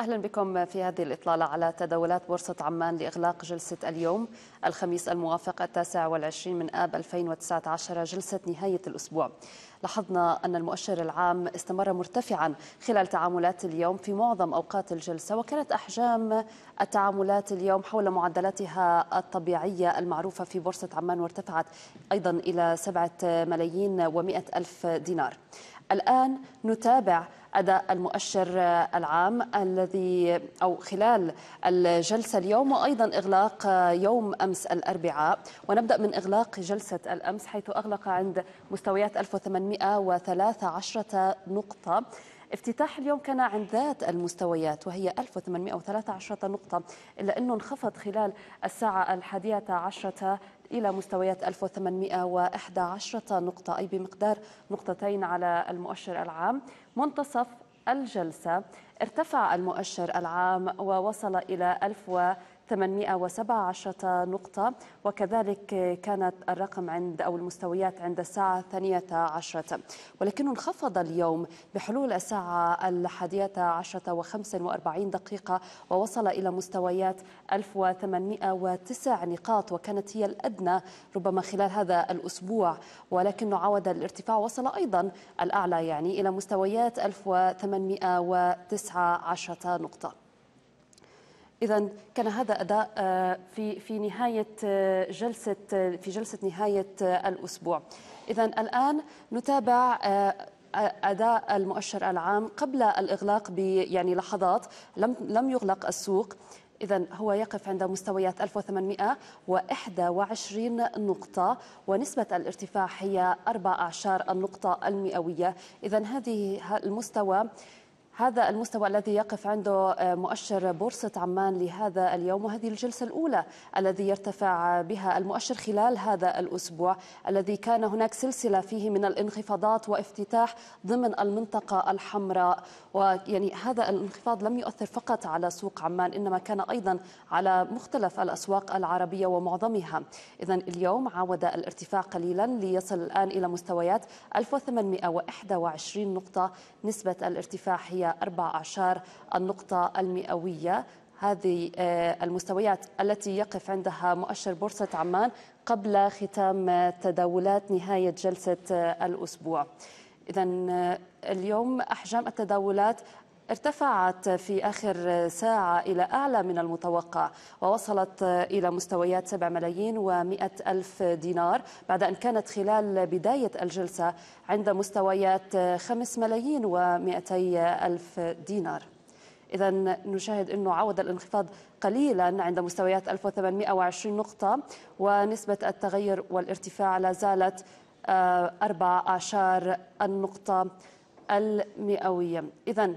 أهلا بكم في هذه الإطلالة على تداولات بورصة عمان لإغلاق جلسة اليوم الخميس الموافق التاسع والعشرين من آب 2019 جلسة نهاية الأسبوع لاحظنا أن المؤشر العام استمر مرتفعا خلال تعاملات اليوم في معظم أوقات الجلسة وكانت أحجام التعاملات اليوم حول معدلاتها الطبيعية المعروفة في بورصة عمان وارتفعت أيضا إلى 7 ملايين ومئة ألف دينار الآن نتابع أداء المؤشر العام الذي أو خلال الجلسة اليوم وأيضا إغلاق يوم أمس الأربعاء ونبدأ من إغلاق جلسة الأمس حيث أغلق عند مستويات 1800 1813 نقطة افتتاح اليوم كان عند ذات المستويات وهي 1813 نقطة إلا أنه انخفض خلال الساعة الحادية عشرة إلى مستويات 1811 نقطة أي بمقدار نقطتين على المؤشر العام منتصف الجلسة ارتفع المؤشر العام ووصل إلى 1000 817 نقطة وكذلك كانت الرقم عند أو المستويات عند الساعة الثانية عشرة ولكنه انخفض اليوم بحلول الساعة الحادية عشرة وخمسة وأربعين دقيقة ووصل إلى مستويات 1809 نقاط وكانت هي الأدنى ربما خلال هذا الأسبوع ولكنه عود الارتفاع وصل أيضا الأعلى يعني إلى مستويات 1819 نقطة إذا كان هذا أداء آه، في في نهاية آه، جلسة آه، في جلسة نهاية الأسبوع. إذا الآن نتابع أداء المؤشر العام قبل الإغلاق يعني لحظات لم لم يغلق السوق إذا هو يقف عند مستويات 1821 نقطة ونسبة الارتفاع هي أربع أعشار النقطة المئوية إذا هذه المستوى هذا المستوى الذي يقف عنده آه، مؤشر بورصة عمان لهذا اليوم وهذه الجلسة الأولى الذي يرتفع بها المؤشر خلال هذا الأسبوع الذي كان هناك سلسلة فيه من الانخفاضات وافتتاح ضمن المنطقة الحمراء ويعني هذا الانخفاض لم يؤثر فقط على سوق عمان إنما كان أيضا على مختلف الأسواق العربية ومعظمها إذا اليوم عاود الارتفاع قليلا ليصل الآن إلى مستويات 1821 نقطة نسبة الارتفاع هي أربع أعشار النقطة المئوية هذه آه، المستويات التي يقف عندها مؤشر بورصة عمان قبل ختام تداولات نهاية جلسة آه، الأسبوع إذا آه، اليوم أحجام التداولات ارتفعت في آخر ساعة إلى أعلى من المتوقع ووصلت إلى مستويات 7 ملايين و100 ألف دينار بعد أن كانت خلال بداية الجلسة عند مستويات 5 ملايين و200 ألف دينار إذا نشاهد أنه عود الانخفاض قليلا عند مستويات 1820 نقطة ونسبة التغير والارتفاع لا زالت آه، أربع النقطة المئوية إذا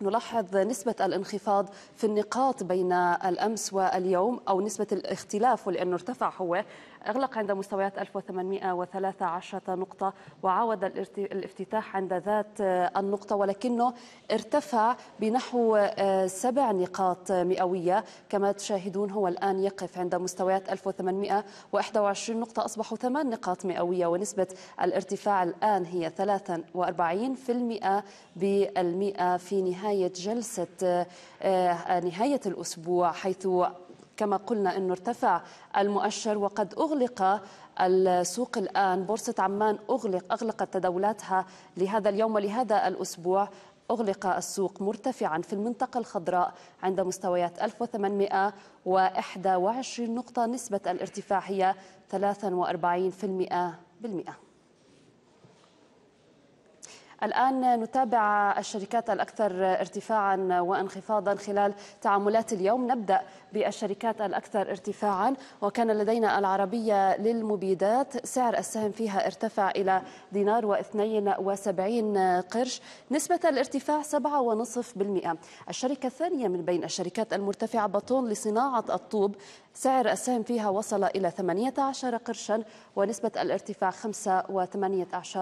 نلاحظ نسبة الانخفاض في النقاط بين الأمس واليوم أو نسبة الاختلاف لأنه ارتفع هو أغلق عند مستويات 1813 نقطة وعاود الافتتاح عند ذات آه، النقطة ولكنه ارتفع بنحو آه، سبع نقاط مئوية كما تشاهدون هو الآن يقف عند مستويات 1821 نقطة أصبحوا ثمان نقاط مئوية ونسبة الارتفاع الآن هي 43% بالمئة في نهاية جلسة آه، نهاية الأسبوع حيث كما قلنا أنه ارتفع المؤشر وقد أغلق السوق الآن بورصة عمان أغلق أغلقت تداولاتها لهذا اليوم ولهذا الأسبوع أغلق السوق مرتفعا في المنطقة الخضراء عند مستويات 1821 نقطة نسبة الارتفاع هي 43% بالمئة. الآن نتابع الشركات الأكثر ارتفاعا وانخفاضا خلال تعاملات اليوم نبدأ بالشركات الأكثر ارتفاعا وكان لدينا العربية للمبيدات سعر السهم فيها ارتفع إلى دينار واثنين وسبعين قرش نسبة الارتفاع سبعة ونصف بالمئة الشركة الثانية من بين الشركات المرتفعة بطون لصناعة الطوب سعر السهم فيها وصل إلى 18 قرشا ونسبة الارتفاع 5.18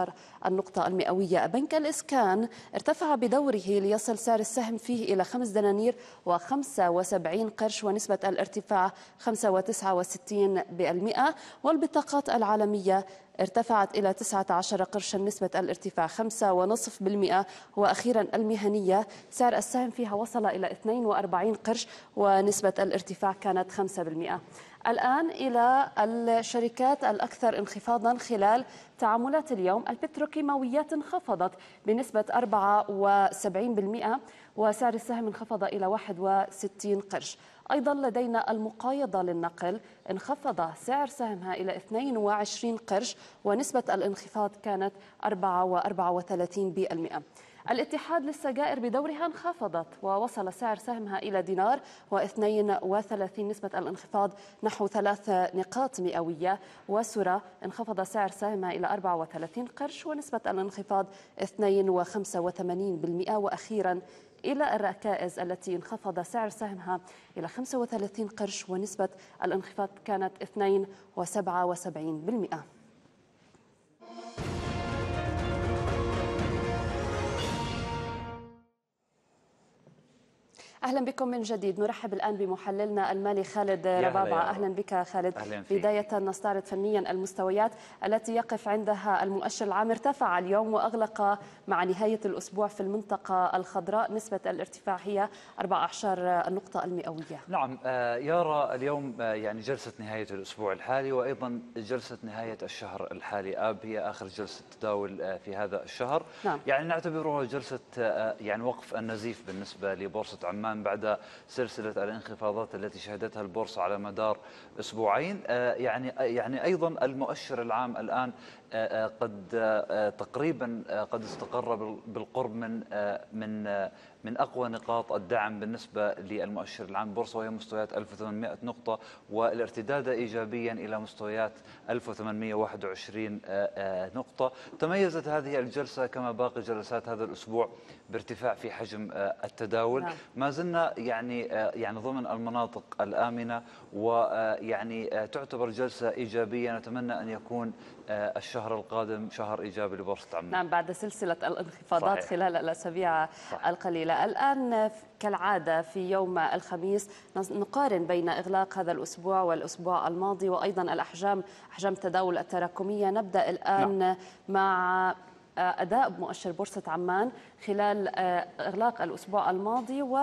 النقطة المئوية بنك الإسكان ارتفع بدوره ليصل سعر السهم فيه إلى 5 دنانير و75 قرش ونسبة الارتفاع 5.69% والبطاقات العالمية ارتفعت إلى 19 قرشا نسبة الارتفاع 5.5% وأخيرا المهنية سعر السهم فيها وصل إلى 42 قرش ونسبة الارتفاع كانت 5% الآن إلى الشركات الأكثر انخفاضا خلال تعاملات اليوم البتروكيماويات انخفضت بنسبة 74% وسعر السهم انخفض إلى 61 قرش أيضا لدينا المقايضة للنقل انخفض سعر سهمها إلى 22 قرش ونسبة الانخفاض كانت 4.34% الاتحاد للسجائر بدورها انخفضت ووصل سعر سهمها إلى دينار و32 نسبة الانخفاض نحو ثلاث نقاط مئوية وسرة انخفض سعر سهمها إلى 34 قرش ونسبة الانخفاض 2.85% وأخيرا إلى الركائز التي انخفض سعر سهمها إلى 35 قرش ونسبة الانخفاض كانت 2.77% اهلا بكم من جديد نرحب الان بمحللنا المالي خالد ربابعه اهلا بك خالد أهلاً فيك. بدايه نستعرض فنيا المستويات التي يقف عندها المؤشر العام ارتفع اليوم واغلق مع نهايه الاسبوع في المنطقه الخضراء نسبه الارتفاع هي 14 النقطه المئويه نعم آه، يرى اليوم آه، يعني جلسه نهايه الاسبوع الحالي وايضا جلسه نهايه الشهر الحالي اب هي اخر جلسه تداول آه، في هذا الشهر نعم. يعني نعتبرها جلسه يعني وقف النزيف بالنسبه لبورصه عمان الآن بعد سلسلة الانخفاضات التي شهدتها البورصة على مدار أسبوعين آه، يعني آه، يعني أيضا المؤشر العام الآن آه، آه، قد آه، تقريبا قد استقر بالقرب من من من اقوى نقاط الدعم بالنسبه للمؤشر العام بورصه وهي مستويات 1800 نقطه والارتداد ايجابيا الى مستويات 1821 نقطه تميزت هذه الجلسه كما باقي جلسات هذا الاسبوع بارتفاع في حجم التداول نعم. ما زلنا يعني يعني ضمن المناطق الامنه ويعني تعتبر جلسه ايجابيه نتمنى ان يكون آه، الشهر القادم شهر إيجابي لبورصة عمان نعم بعد سلسلة الانخفاضات صحيح. خلال الأسابيع صحيح. القليلة الآن كالعادة في يوم الخميس نقارن بين إغلاق هذا الأسبوع والأسبوع الماضي وأيضا الأحجام أحجام التداول التراكمية نبدأ الآن نعم. مع آه، أداء مؤشر بورصة عمان خلال آه، إغلاق الأسبوع الماضي و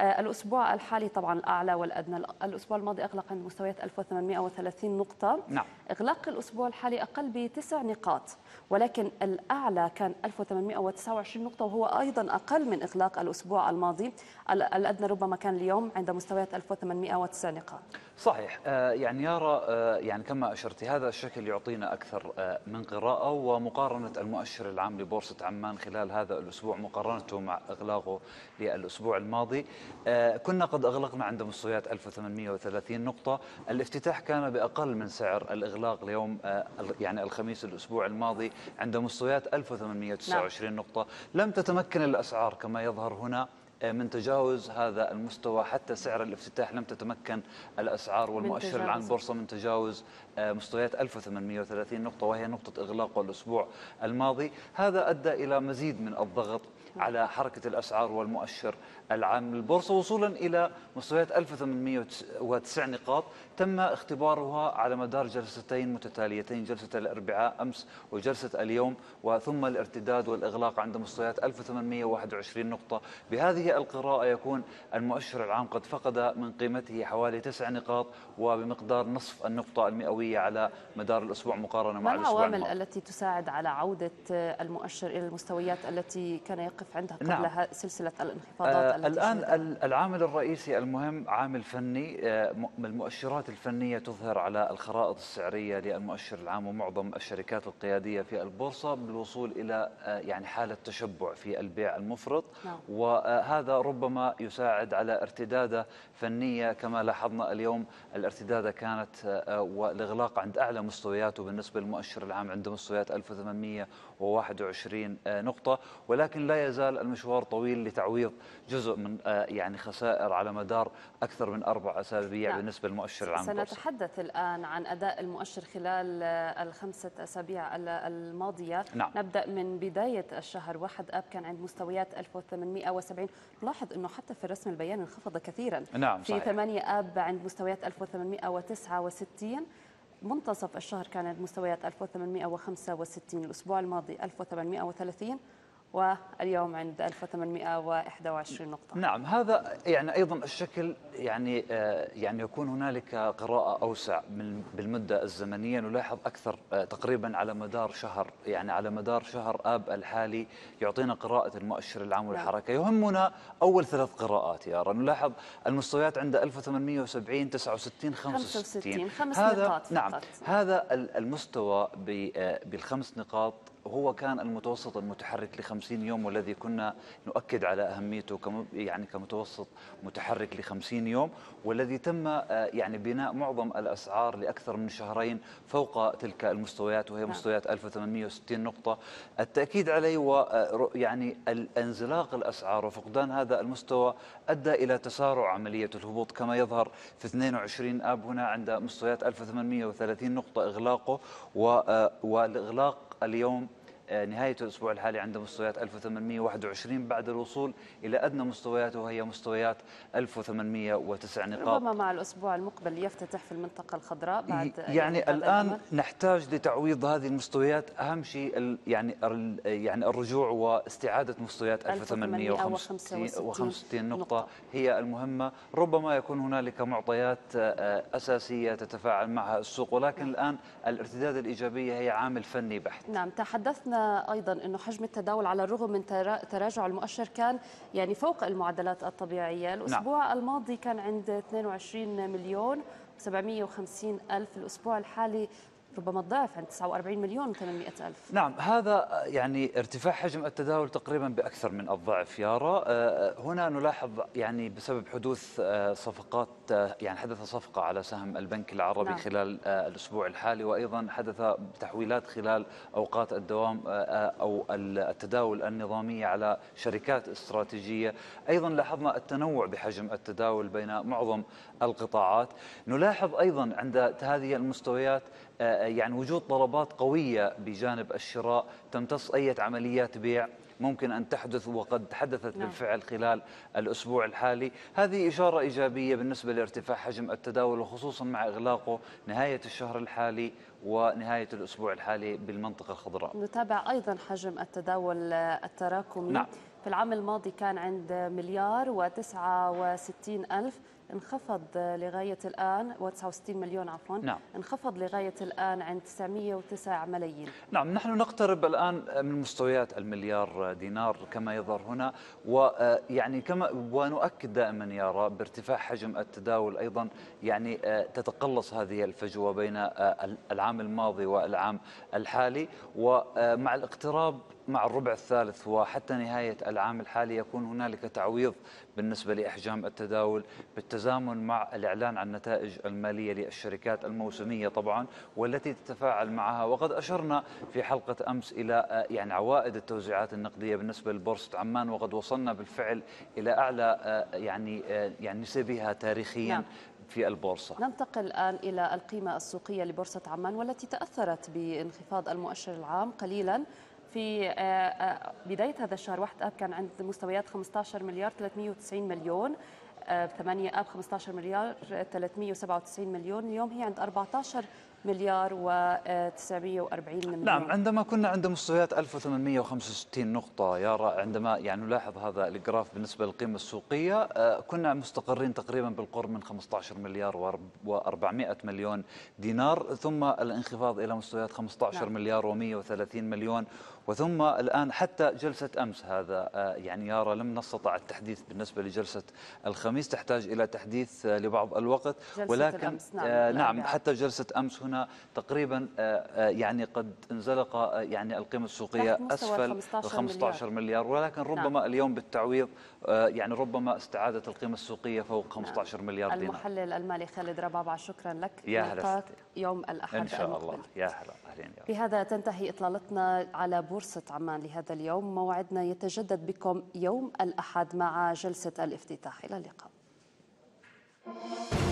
آه، الأسبوع الحالي طبعا الأعلى والأدنى الأسبوع الماضي أغلق عند مستويات 1830 نقطة نعم. إغلاق الأسبوع الحالي أقل بتسع نقاط ولكن الأعلى كان 1829 نقطة وهو أيضا أقل من إغلاق الأسبوع الماضي الأدنى ربما كان اليوم عند مستويات 1809 نقاط صحيح آه، يعني يارا آه، يعني كما أشرت هذا الشكل يعطينا أكثر من قراءة ومقارنة المؤشر العام لبورصة عمان خلال هذا الأسبوع مقارنته مع إغلاقه للأسبوع الماضي آه، كنا قد أغلقنا عند مستويات 1830 نقطة الافتتاح كان بأقل من سعر الإغلاق اليوم آه، يعني الخميس الأسبوع الماضي عند مستويات 1829 نعم. نقطة لم تتمكن الأسعار كما يظهر هنا آه، من تجاوز هذا المستوى حتى سعر الافتتاح لم تتمكن الأسعار والمؤشر العام البورصة من تجاوز مستويات 1830 نقطة وهي نقطة إغلاق الأسبوع الماضي هذا أدى إلى مزيد من الضغط على حركة الأسعار والمؤشر العام للبورصة وصولا إلى مستويات 1809 نقاط تم اختبارها على مدار جلستين متتاليتين جلسة الأربعاء أمس وجلسة اليوم وثم الارتداد والإغلاق عند مستويات 1821 نقطة بهذه القراءة يكون المؤشر العام قد فقد من قيمته حوالي 9 نقاط وبمقدار نصف النقطة المئوية على مدار الأسبوع مقارنة مع الأسبوع العوامل التي تساعد على عودة المؤشر إلى المستويات التي كان يقف توقف عندها قبلها نعم. سلسلة الانخفاضات آه الآن شهدها. العامل الرئيسي المهم عامل فني آه، المؤشرات الفنية تظهر على الخرائط السعرية للمؤشر العام ومعظم الشركات القيادية في البورصة بالوصول إلى آه، يعني حالة تشبع في البيع المفرط نعم. وهذا آه، ربما يساعد على ارتدادة فنية كما لاحظنا اليوم الارتدادة كانت والإغلاق عند أعلى مستوياته بالنسبة للمؤشر العام عند مستويات 1821 نقطة ولكن لا لا يزال المشوار طويل لتعويض جزء من آه، يعني خسائر على مدار أكثر من أربع أسابيع نعم. بالنسبة للمؤشر العام سنتحدث الآن عن أداء المؤشر خلال آه، الخمسة أسابيع الماضية نعم. نبدأ من بداية الشهر واحد أب كان عند مستويات 1870 نلاحظ أنه حتى في الرسم البياني انخفض كثيرا نعم في 8 أب عند مستويات 1869 منتصف الشهر كانت مستويات 1865 الأسبوع الماضي 1830 واليوم عند 1821 نقطة نعم هذا يعني أيضا الشكل يعني آه، يعني يكون هنالك قراءة أوسع من بالمدة الزمنية نلاحظ أكثر آه، تقريبا على مدار شهر يعني على مدار شهر آب الحالي يعطينا قراءة المؤشر العام والحركة نعم. يهمنا أول ثلاث قراءات يا رن نلاحظ المستويات عند 1870 69 65 65 خمس نقاط نعم فقط. هذا المستوى آه، بالخمس نقاط هو كان المتوسط المتحرك ل 50 يوم والذي كنا نؤكد على اهميته كم يعني كمتوسط متحرك ل 50 يوم والذي تم آه، يعني بناء معظم الاسعار لاكثر من شهرين فوق تلك المستويات وهي نعم. مستويات 1860 نقطه التاكيد عليه ويعني آه، انزلاق الاسعار وفقدان هذا المستوى ادى الى تسارع عمليه الهبوط كما يظهر في 22 اب هنا عند مستويات 1830 نقطه اغلاقه آه، والاغلاق اليوم نهاية الأسبوع الحالي عند مستويات 1821 بعد الوصول إلى أدنى مستوياته وهي مستويات 1809 نقاط ربما مع الأسبوع المقبل يفتتح في المنطقة الخضراء بعد يعني الآن نحتاج لتعويض هذه المستويات أهم شيء يعني يعني الرجوع واستعادة مستويات 1865 نقطة هي المهمة ربما يكون هنالك معطيات آه، أساسية تتفاعل معها السوق ولكن نعم. الآن الارتداد الإيجابية هي عامل فني بحت نعم تحدثنا ايضا انه حجم التداول على الرغم من تراجع المؤشر كان يعني فوق المعدلات الطبيعيه، الاسبوع نعم. الماضي كان عند 22 مليون 750 ألف الأسبوع الحالي ربما الضعف عند 49 مليون و800 ألف نعم هذا يعني ارتفاع حجم التداول تقريبا بأكثر من الضعف يارا آه، آه، هنا نلاحظ يعني بسبب حدوث آه، صفقات يعني حدث صفقة على سهم البنك العربي نعم. خلال الأسبوع الحالي وأيضا حدث تحويلات خلال أوقات الدوام أو التداول النظامية على شركات استراتيجية أيضا لاحظنا التنوع بحجم التداول بين معظم القطاعات نلاحظ أيضا عند هذه المستويات آه، يعني وجود ضربات قوية بجانب الشراء تمتص أي عمليات بيع ممكن أن تحدث وقد حدثت نعم. بالفعل خلال الأسبوع الحالي هذه إشارة إيجابية بالنسبة لارتفاع حجم التداول وخصوصا مع إغلاقه نهاية الشهر الحالي ونهاية الأسبوع الحالي بالمنطقة الخضراء نتابع أيضا حجم التداول التراكمي نعم. في العام الماضي كان عند مليار و69 ألف انخفض لغاية الآن و69 مليون عفوا نعم. انخفض لغاية الآن عند 909 ملايين نعم نحن نقترب الآن من مستويات المليار دينار كما يظهر هنا ويعني آه، كما ونؤكد دائما يارا بارتفاع حجم التداول أيضا يعني آه، تتقلص هذه الفجوة بين آه، العام الماضي والعام الحالي ومع الاقتراب مع الربع الثالث وحتى نهاية العام الحالي يكون هنالك تعويض بالنسبة لإحجام التداول بالتزامن مع الإعلان عن النتائج المالية للشركات الموسمية طبعا والتي تتفاعل معها وقد أشرنا في حلقة أمس إلى يعني عوائد التوزيعات النقدية بالنسبة لبورصة عمان وقد وصلنا بالفعل إلى أعلى يعني يعني نسبها تاريخيا نعم. في البورصة ننتقل الآن إلى القيمة السوقية لبورصة عمان والتي تأثرت بانخفاض المؤشر العام قليلا في آه، آه، بداية هذا الشهر 1 أب كان عند مستويات 15 مليار 390 مليون 8 آه، اب 15 مليار 397 مليون اليوم هي عند 14 مليار و940 مليون نعم عندما كنا عند مستويات 1865 نقطة رأي عندما يعني نلاحظ هذا الجراف بالنسبة للقيمة السوقية كنا مستقرين تقريبا بالقرب من 15 مليار و400 مليون دينار ثم الانخفاض إلى مستويات 15 نعم. مليار و130 مليون وثم الآن حتى جلسة أمس هذا آه، يعني يارا لم نستطع التحديث بالنسبة لجلسة الخميس تحتاج إلى تحديث آه، لبعض الوقت جلسة ولكن الأمس. نعم, آه، نعم حتى جلسة أمس هنا تقريبا يعني قد انزلق يعني القيمة السوقية أسفل 15, 15 مليار. مليار ولكن نعم. ربما نعم. اليوم بالتعويض يعني ربما استعادة القيمة السوقية فوق 15 نعم. مليار دينار المحلل المالي خالد ربابع شكرا لك يا هلا يوم الأحد إن شاء المقبل. الله يا هلا أهلين بهذا تنتهي إطلالتنا على بو بورصة عمان لهذا اليوم موعدنا يتجدد بكم يوم الأحد مع جلسة الافتتاح إلى اللقاء